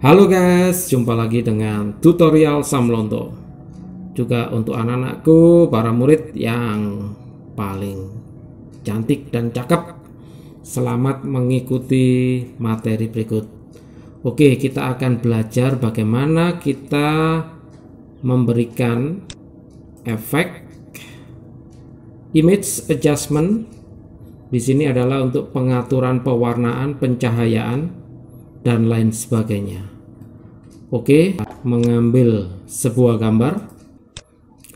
Halo guys, jumpa lagi dengan tutorial Sam Samlonto. Juga untuk anak-anakku, para murid yang paling cantik dan cakep. Selamat mengikuti materi berikut. Oke, kita akan belajar bagaimana kita memberikan efek Image adjustment di sini adalah untuk pengaturan pewarnaan, pencahayaan, dan lain sebagainya. Oke, mengambil sebuah gambar.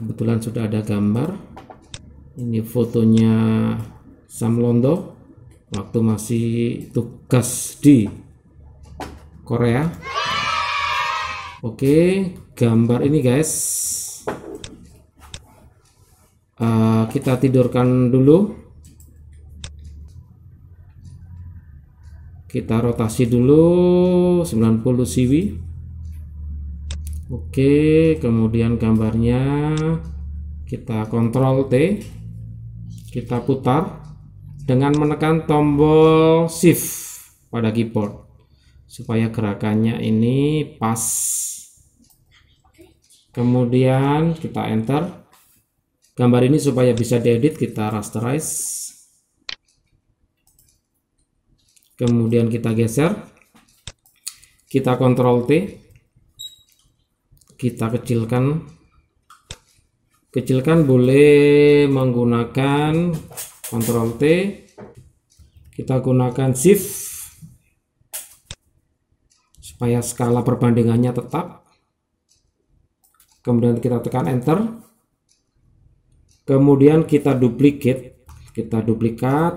Kebetulan sudah ada gambar. Ini fotonya Sam Londo waktu masih tugas di Korea. Oke, gambar ini guys Eh, kita tidurkan dulu kita rotasi dulu 90 siwi oke kemudian gambarnya kita kontrol T kita putar dengan menekan tombol shift pada keyboard supaya gerakannya ini pas kemudian kita enter gambar ini supaya bisa diedit kita rasterize kemudian kita geser kita kontrol T kita kecilkan kecilkan boleh menggunakan kontrol T kita gunakan shift supaya skala perbandingannya tetap kemudian kita tekan enter kemudian kita duplikat, kita duplikat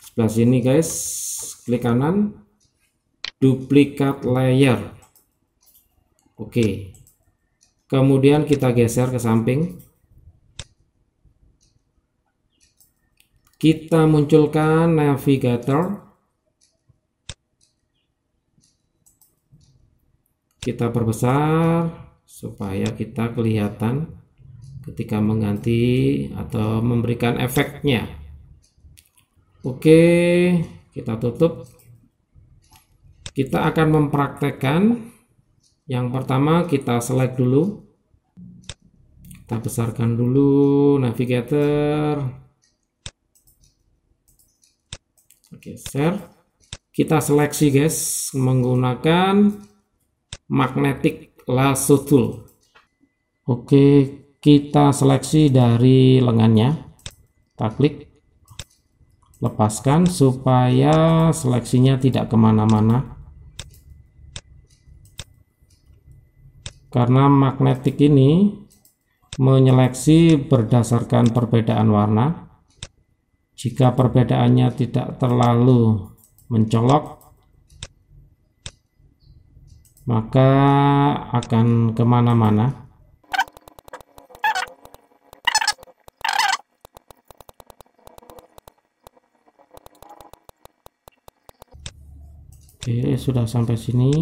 sebelah sini guys klik kanan duplikat layer oke okay. kemudian kita geser ke samping kita munculkan navigator kita perbesar supaya kita kelihatan ketika mengganti atau memberikan efeknya. Oke, kita tutup. Kita akan mempraktekkan. Yang pertama kita select dulu. Kita besarkan dulu navigator. Oke, share. Kita seleksi guys menggunakan magnetic lasso tool. Oke, kita seleksi dari lengannya kita klik lepaskan supaya seleksinya tidak kemana-mana karena magnetik ini menyeleksi berdasarkan perbedaan warna jika perbedaannya tidak terlalu mencolok maka akan kemana-mana Oke, sudah sampai sini.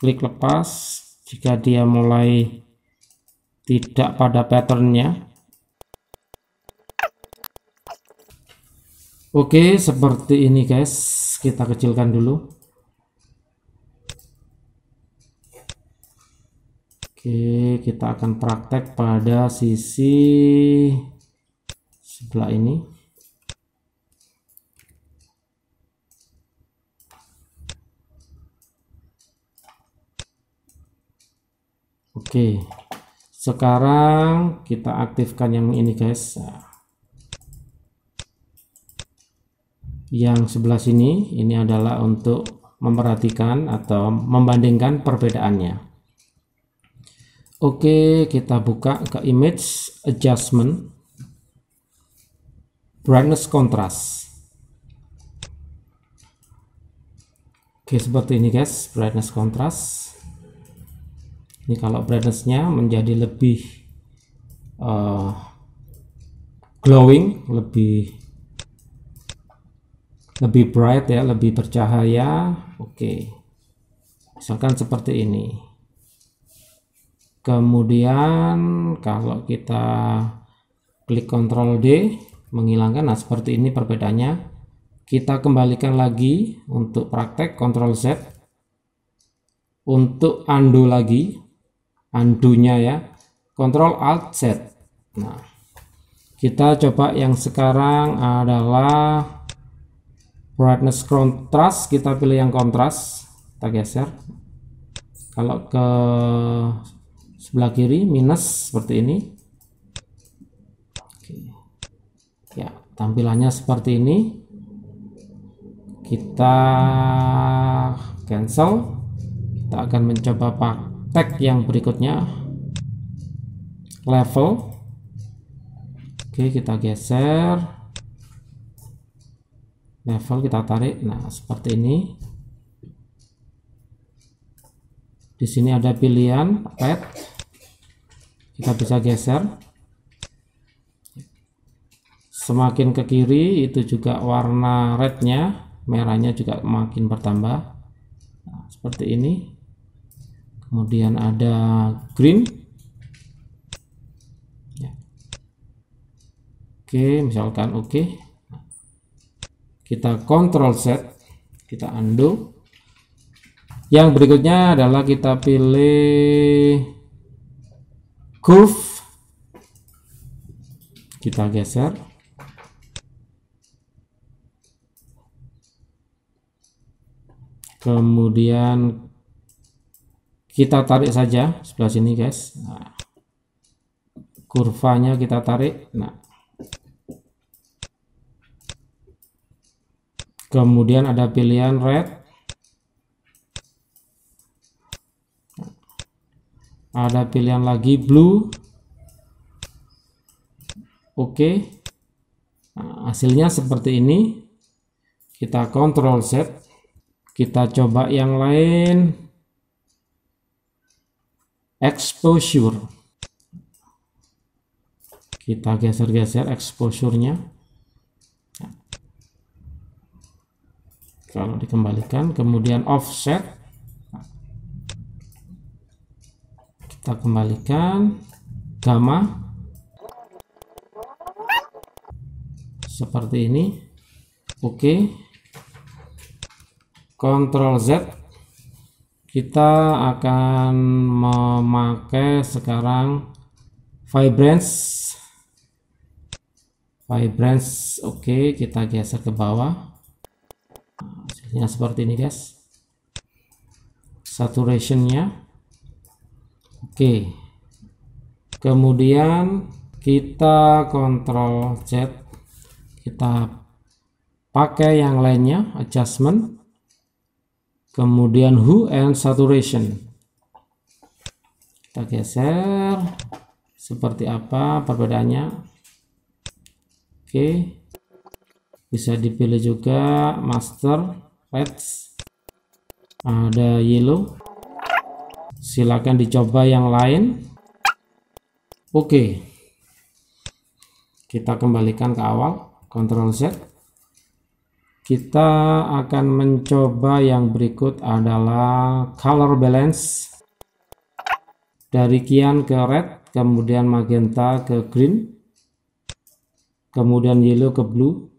Klik lepas jika dia mulai tidak pada patternnya. Oke, seperti ini guys. Kita kecilkan dulu. Oke, kita akan praktek pada sisi sebelah ini. Oke. Sekarang kita aktifkan yang ini guys. Yang sebelah sini ini adalah untuk memperhatikan atau membandingkan perbedaannya. Oke, kita buka ke image adjustment brightness contrast. Oke, seperti ini guys, brightness contrast ini kalau brightnessnya menjadi lebih uh, glowing lebih lebih bright ya lebih bercahaya oke okay. misalkan seperti ini kemudian kalau kita klik Ctrl D menghilangkan nah seperti ini perbedaannya kita kembalikan lagi untuk praktek Ctrl Z untuk undo lagi undo-nya ya. Ctrl Alt Z. Nah, kita coba yang sekarang adalah brightness contrast, kita pilih yang kontras, kita geser. Kalau ke sebelah kiri minus seperti ini. Oke. Ya, tampilannya seperti ini. Kita cancel. Kita akan mencoba pakai tag yang berikutnya level oke kita geser level kita tarik nah seperti ini di sini ada pilihan pet kita bisa geser semakin ke kiri itu juga warna rednya merahnya juga makin bertambah nah, seperti ini kemudian ada green ya. oke misalkan oke kita Control set kita undo yang berikutnya adalah kita pilih curve kita geser kemudian kita tarik saja sebelah sini guys nah, kurvanya kita tarik nah kemudian ada pilihan red nah. ada pilihan lagi blue oke okay. nah, hasilnya seperti ini kita Control set kita coba yang lain exposure kita geser-geser exposure-nya kalau dikembalikan kemudian offset kita kembalikan gamma seperti ini oke okay. Ctrl Z kita akan memakai sekarang vibrance vibrance oke okay, kita geser ke bawah hasilnya seperti ini guys saturationnya oke okay. kemudian kita kontrol Z kita pakai yang lainnya adjustment kemudian hue and saturation kita geser seperti apa perbedaannya oke bisa dipilih juga master reds ada yellow silakan dicoba yang lain oke kita kembalikan ke awal Control Z kita akan mencoba yang berikut adalah color balance dari kian ke red, kemudian magenta ke green, kemudian yellow ke blue.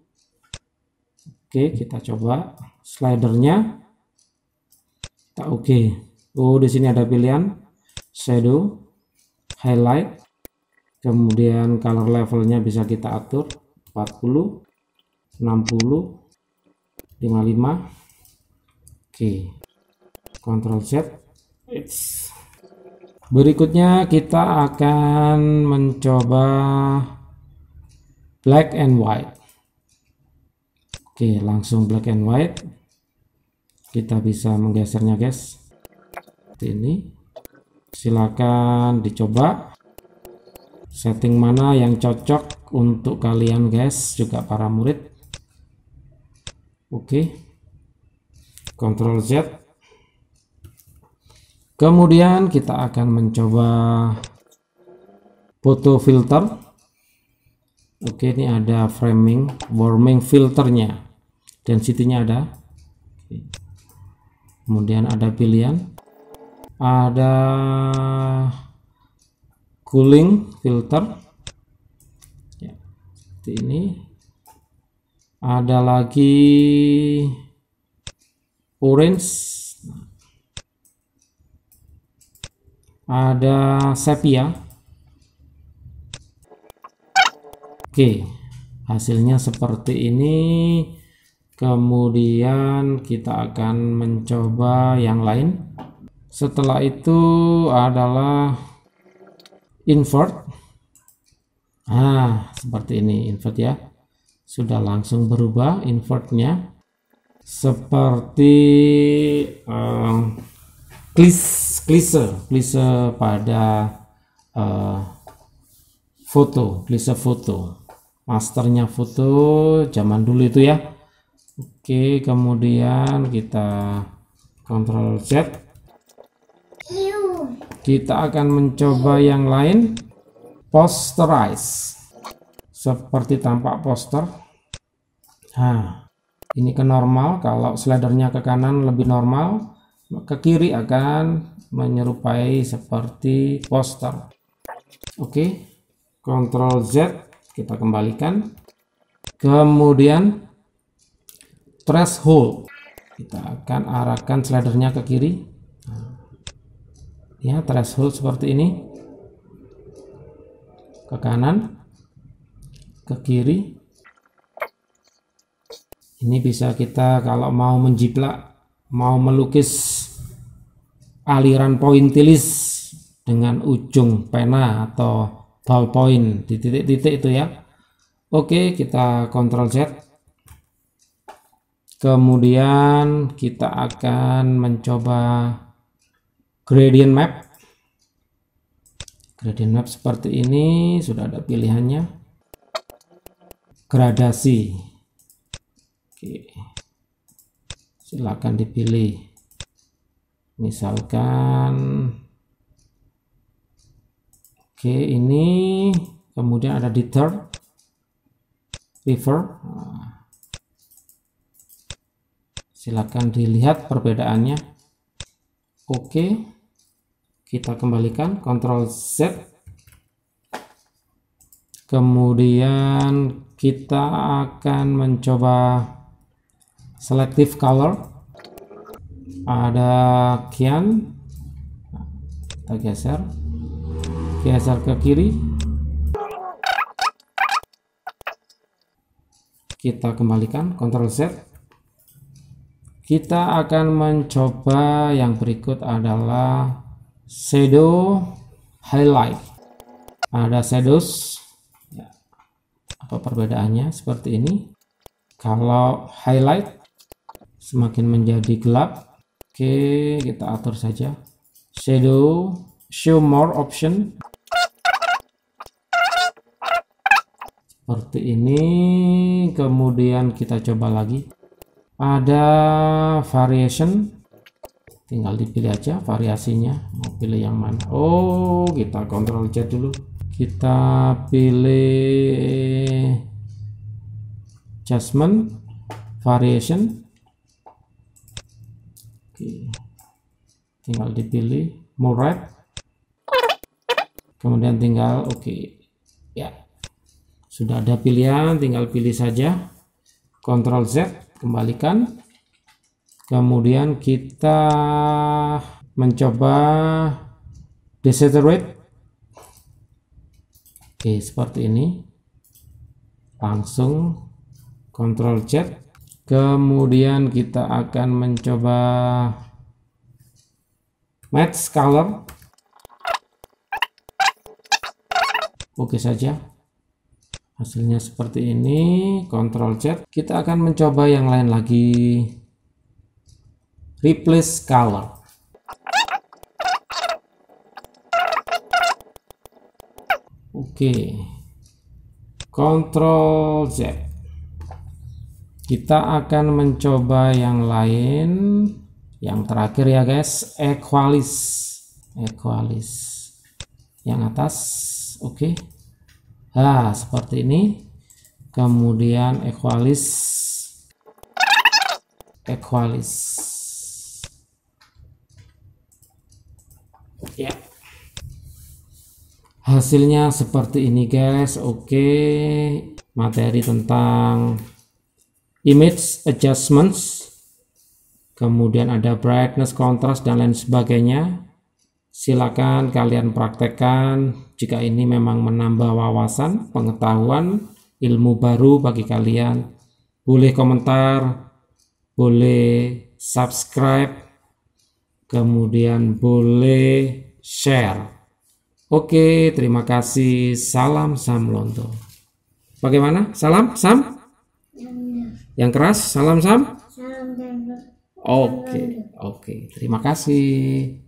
Oke, kita coba slidernya. tak oke. Oh, di sini ada pilihan shadow, highlight, kemudian color levelnya bisa kita atur 40, 60, 55 oke Ctrl Z It's. berikutnya kita akan mencoba black and white oke langsung black and white kita bisa menggesernya guys seperti ini silakan dicoba setting mana yang cocok untuk kalian guys juga para murid Oke. Ctrl Z. Kemudian kita akan mencoba foto filter. Oke, ini ada framing, warming filternya. Density-nya ada. Kemudian ada pilihan ada cooling filter ya, seperti ini ada lagi orange ada sepia oke hasilnya seperti ini kemudian kita akan mencoba yang lain setelah itu adalah invert ah seperti ini invert ya sudah langsung berubah invertnya seperti um, klise klise pada uh, foto klise foto masternya foto zaman dulu itu ya oke kemudian kita control Z kita akan mencoba yang lain posterize seperti tampak poster nah ini ke normal kalau slidernya ke kanan lebih normal ke kiri akan menyerupai seperti poster oke okay. Ctrl Z kita kembalikan kemudian threshold kita akan arahkan slidernya ke kiri ya threshold seperti ini ke kanan ke kiri ini bisa kita kalau mau menjiplak mau melukis aliran pointilis dengan ujung pena atau ball di titik-titik itu ya oke kita kontrol Z kemudian kita akan mencoba gradient map gradient map seperti ini sudah ada pilihannya gradasi. Oke. Silakan dipilih. Misalkan Oke, ini kemudian ada deter river. Nah. Silakan dilihat perbedaannya. Oke. Kita kembalikan Ctrl Z. Kemudian kita akan mencoba selective color ada kian kita geser geser ke kiri kita kembalikan Ctrl Z kita akan mencoba yang berikut adalah shadow highlight ada shadows apa perbedaannya seperti ini kalau highlight semakin menjadi gelap oke kita atur saja shadow show more option seperti ini kemudian kita coba lagi ada variation tinggal dipilih aja variasinya mau pilih yang mana Oh kita kontrol chat dulu kita pilih adjustment variation Oke. tinggal dipilih more red, kemudian tinggal oke okay. ya sudah ada pilihan tinggal pilih saja Ctrl Z kembalikan kemudian kita mencoba desaturate Oke, seperti ini. Langsung Ctrl Z. Kemudian kita akan mencoba match color. Oke saja. Hasilnya seperti ini, Ctrl Z. Kita akan mencoba yang lain lagi. Replace color. Oke. Ctrl Z. Kita akan mencoba yang lain. Yang terakhir ya guys, equalis. Equalis. Yang atas. Oke. Nah, seperti ini. Kemudian equalis. Equalis. Ya. Yeah hasilnya seperti ini guys oke materi tentang image adjustments kemudian ada brightness contrast dan lain sebagainya silakan kalian praktekkan jika ini memang menambah wawasan pengetahuan ilmu baru bagi kalian boleh komentar boleh subscribe kemudian boleh share Oke, terima kasih. Salam Sam Lonto. Bagaimana? Salam Sam? Yang keras, salam Sam? Oke, oke. Terima kasih.